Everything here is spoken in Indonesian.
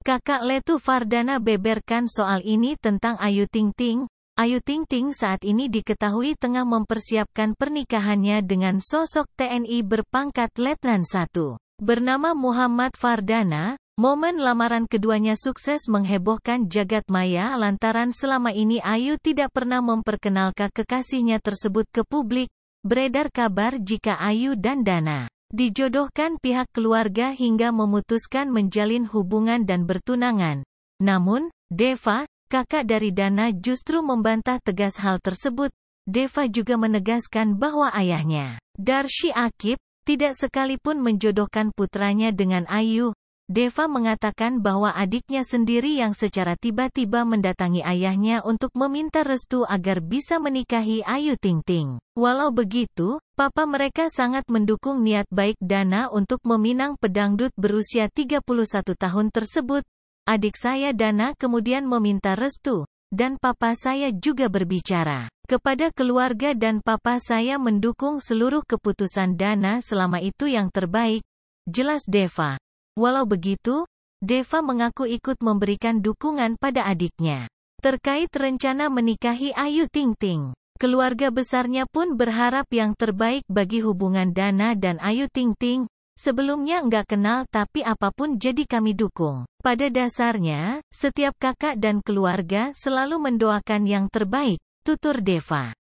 Kakak Letu Fardana beberkan soal ini tentang Ayu Ting Ting. Ayu Ting Ting saat ini diketahui tengah mempersiapkan pernikahannya dengan sosok TNI berpangkat Letnan 1. Bernama Muhammad Fardana, momen lamaran keduanya sukses menghebohkan jagat maya lantaran selama ini Ayu tidak pernah memperkenalkan kekasihnya tersebut ke publik. Beredar kabar jika Ayu dan Dana Dijodohkan pihak keluarga hingga memutuskan menjalin hubungan dan bertunangan. Namun, Deva, kakak dari Dana justru membantah tegas hal tersebut. Deva juga menegaskan bahwa ayahnya, Darshi Akib, tidak sekalipun menjodohkan putranya dengan Ayu, Deva mengatakan bahwa adiknya sendiri yang secara tiba-tiba mendatangi ayahnya untuk meminta restu agar bisa menikahi Ayu Ting Ting. Walau begitu, papa mereka sangat mendukung niat baik Dana untuk meminang pedangdut berusia 31 tahun tersebut. Adik saya Dana kemudian meminta restu, dan papa saya juga berbicara. Kepada keluarga dan papa saya mendukung seluruh keputusan Dana selama itu yang terbaik, jelas Deva. Walau begitu, Deva mengaku ikut memberikan dukungan pada adiknya. Terkait rencana menikahi Ayu Ting Ting, keluarga besarnya pun berharap yang terbaik bagi hubungan Dana dan Ayu Ting Ting. Sebelumnya nggak kenal tapi apapun jadi kami dukung. Pada dasarnya, setiap kakak dan keluarga selalu mendoakan yang terbaik, tutur Deva.